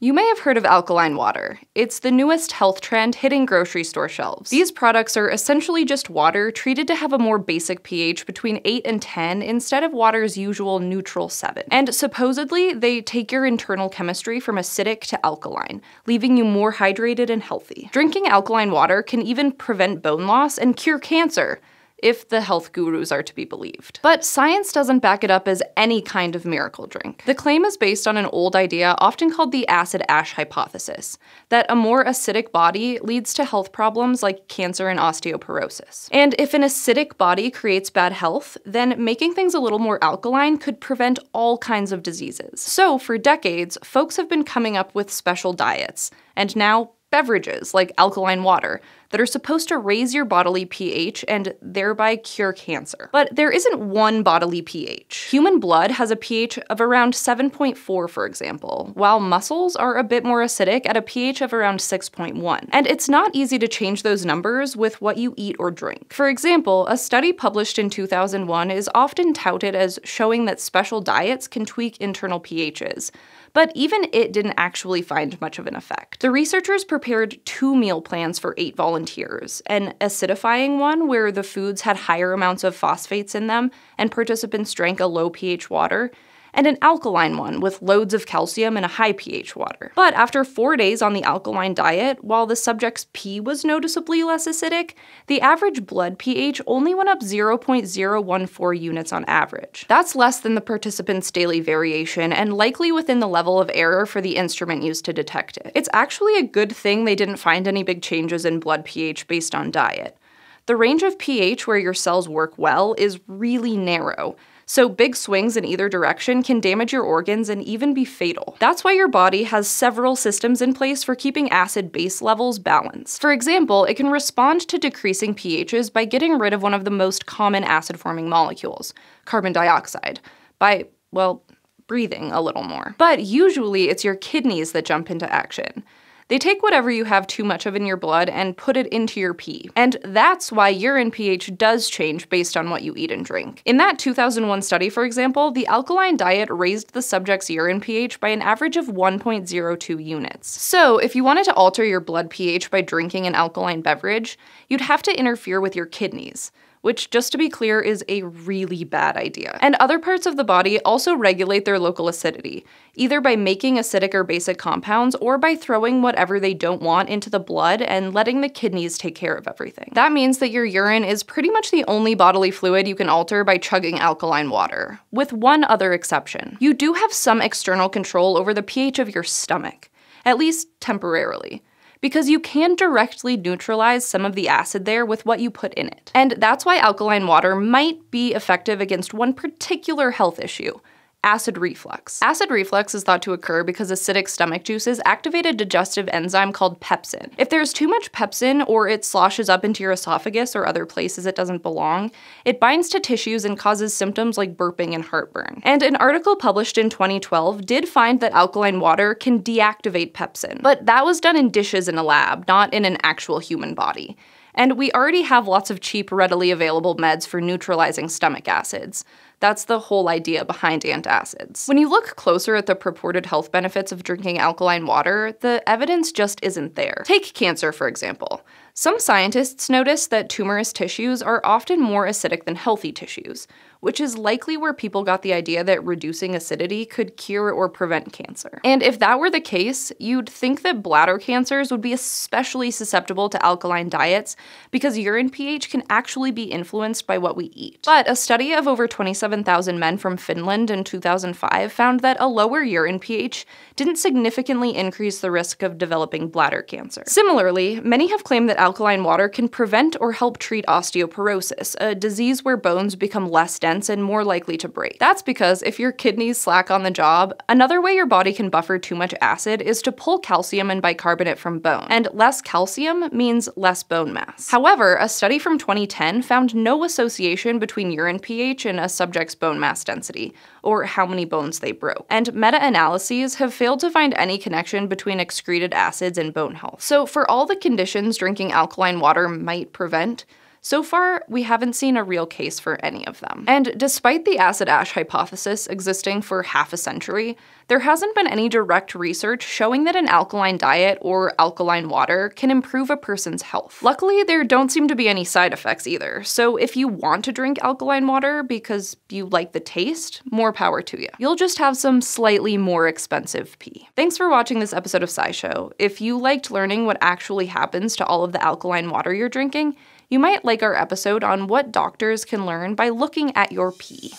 You may have heard of alkaline water. It's the newest health trend hitting grocery store shelves. These products are essentially just water treated to have a more basic pH between 8 and 10 instead of water's usual neutral 7. And supposedly, they take your internal chemistry from acidic to alkaline, leaving you more hydrated and healthy. Drinking alkaline water can even prevent bone loss and cure cancer, if the health gurus are to be believed. But science doesn't back it up as any kind of miracle drink. The claim is based on an old idea often called the acid ash hypothesis, that a more acidic body leads to health problems like cancer and osteoporosis. And if an acidic body creates bad health, then making things a little more alkaline could prevent all kinds of diseases. So for decades, folks have been coming up with special diets, and now beverages like alkaline water that are supposed to raise your bodily pH and thereby cure cancer. But there isn't one bodily pH. Human blood has a pH of around 7.4, for example, while muscles are a bit more acidic at a pH of around 6.1. And it's not easy to change those numbers with what you eat or drink. For example, a study published in 2001 is often touted as showing that special diets can tweak internal pHs, but even it didn't actually find much of an effect. The researchers prepared two meal plans for eight volunteers, an acidifying one where the foods had higher amounts of phosphates in them and participants drank a low pH water, and an alkaline one with loads of calcium and a high pH water. But after four days on the alkaline diet, while the subject's pee was noticeably less acidic, the average blood pH only went up 0.014 units on average. That's less than the participant's daily variation and likely within the level of error for the instrument used to detect it. It's actually a good thing they didn't find any big changes in blood pH based on diet. The range of pH where your cells work well is really narrow, so big swings in either direction can damage your organs and even be fatal. That's why your body has several systems in place for keeping acid-base levels balanced. For example, it can respond to decreasing pHs by getting rid of one of the most common acid-forming molecules, carbon dioxide, by, well, breathing a little more. But usually it's your kidneys that jump into action. They take whatever you have too much of in your blood and put it into your pee. And that's why urine pH does change based on what you eat and drink. In that 2001 study, for example, the alkaline diet raised the subject's urine pH by an average of 1.02 units. So if you wanted to alter your blood pH by drinking an alkaline beverage, you'd have to interfere with your kidneys which just to be clear is a really bad idea. And other parts of the body also regulate their local acidity, either by making acidic or basic compounds or by throwing whatever they don't want into the blood and letting the kidneys take care of everything. That means that your urine is pretty much the only bodily fluid you can alter by chugging alkaline water, with one other exception. You do have some external control over the pH of your stomach, at least temporarily because you can directly neutralize some of the acid there with what you put in it. And that's why alkaline water might be effective against one particular health issue, acid reflux. Acid reflux is thought to occur because acidic stomach juices activate a digestive enzyme called pepsin. If there's too much pepsin or it sloshes up into your esophagus or other places it doesn't belong, it binds to tissues and causes symptoms like burping and heartburn. And an article published in 2012 did find that alkaline water can deactivate pepsin, but that was done in dishes in a lab, not in an actual human body. And we already have lots of cheap, readily available meds for neutralizing stomach acids. That's the whole idea behind antacids. When you look closer at the purported health benefits of drinking alkaline water, the evidence just isn't there. Take cancer, for example. Some scientists notice that tumorous tissues are often more acidic than healthy tissues, which is likely where people got the idea that reducing acidity could cure or prevent cancer. And if that were the case, you'd think that bladder cancers would be especially susceptible to alkaline diets because urine pH can actually be influenced by what we eat. But a study of over 27,000 men from Finland in 2005 found that a lower urine pH didn't significantly increase the risk of developing bladder cancer. Similarly, many have claimed that alkaline water can prevent or help treat osteoporosis, a disease where bones become less dense and more likely to break. That's because if your kidneys slack on the job, another way your body can buffer too much acid is to pull calcium and bicarbonate from bone, and less calcium means less bone mass. However, a study from 2010 found no association between urine pH and a subject's bone mass density, or how many bones they broke. And meta-analyses have failed to find any connection between excreted acids and bone health. So for all the conditions drinking drinking alkaline water might prevent so far, we haven't seen a real case for any of them. And despite the acid ash hypothesis existing for half a century, there hasn't been any direct research showing that an alkaline diet or alkaline water can improve a person's health. Luckily, there don't seem to be any side effects either, so if you want to drink alkaline water because you like the taste, more power to you. You'll just have some slightly more expensive pee. Thanks for watching this episode of SciShow. If you liked learning what actually happens to all of the alkaline water you're drinking, you might like our episode on what doctors can learn by looking at your pee.